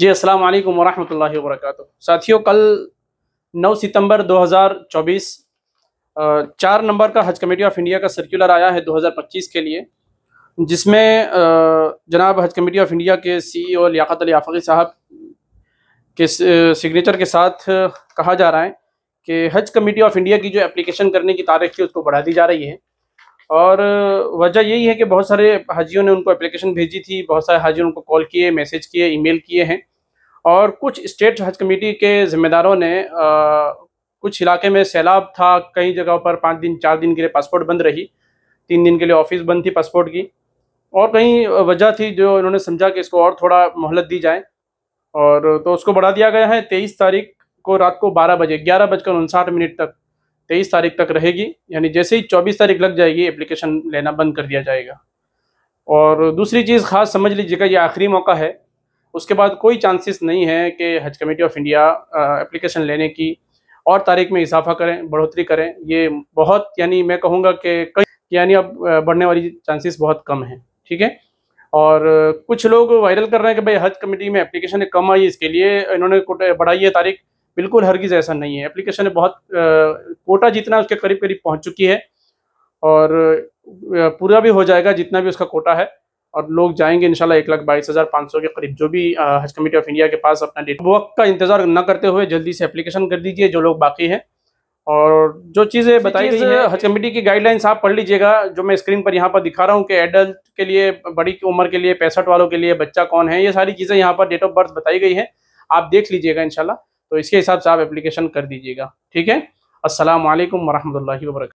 जी अस्सलाम वालेकुम वरहमतुल्लाहि साथियों कल 9 सितंबर 2024 चार नंबर का हज कमेटी ऑफ इंडिया का सर्कुलर आया है 2025 के लिए जिसमें जनाब हज कमेटी ऑफ इंडिया के सीईओ e लियाकत अली आफ़ी साहब के सिग्नेचर के साथ कहा जा रहा है कि हज कमेटी ऑफ इंडिया की जो एप्लीकेशन करने की तारीख थी उसको बढ़ा दी जा रही है और वजह यही है कि बहुत सारे हाजियों ने उनको एप्लीकेशन भेजी थी बहुत सारे हाजियों उनको कॉल किए मैसेज किए ईमेल किए हैं और कुछ स्टेट हज कमेटी के जिम्मेदारों ने आ, कुछ इलाके में सैलाब था कई जगह पर पाँच दिन चार दिन के लिए पासपोर्ट बंद रही तीन दिन के लिए ऑफिस बंद थी पासपोर्ट की और कहीं वजह थी जो इन्होंने समझा कि इसको और थोड़ा मोहलत दी जाए और तो उसको बढ़ा दिया गया है तेईस तारीख को रात को बारह बजे ग्यारह बजकर उनसाठ मिनट तक तेईस तारीख तक रहेगी यानी जैसे ही चौबीस तारीख लग जाएगी एप्लीकेशन लेना बंद कर दिया जाएगा और दूसरी चीज़ खास समझ लीजिएगा ये आखिरी मौका है उसके बाद कोई चांसेस नहीं है कि हज कमेटी ऑफ इंडिया एप्लीकेशन लेने की और तारीख में इजाफा करें बढ़ोतरी करें ये बहुत यानी मैं कहूँगा कि कई यानी अब बढ़ने वाली चांसेस बहुत कम हैं ठीक है और कुछ लोग वायरल कर रहे हैं कि भाई हज कमेटी में एप्लीकेशन कम आई इसके लिए इन्होंने बढ़ाई है तारीख बिल्कुल हरगिज़ ऐसा नहीं है एप्लीकेशन बहुत कोटा जितना उसके करीब करीब पहुँच चुकी है और पूरा भी हो जाएगा जितना भी उसका कोटा है और लोग जाएंगे शाला एक लाख बाईस हज़ार पाँच सौ के करीब जो भी हज कमेटी ऑफ इंडिया के पास अपना डेट वक्त का इंतज़ार न करते हुए जल्दी से एप्लीकेशन कर दीजिए जो लोग बाकी हैं और जो चीज़ें बताई गई है हज कमेटी की गाइडलाइंस आप पढ़ लीजिएगा जो मैं स्क्रीन पर यहाँ पर दिखा रहा हूँ कि एडल्ट के लिए बड़ी उम्र के लिए पैंसठ वालों के लिए बच्चा कौन है ये सारी चीज़ें यहाँ पर डेट ऑफ बर्थ बताई गई है आप देख लीजिएगा इनशाला तो इसके हिसाब से आप एप्लीकेशन कर दीजिएगा ठीक है असल वरहमल वर्क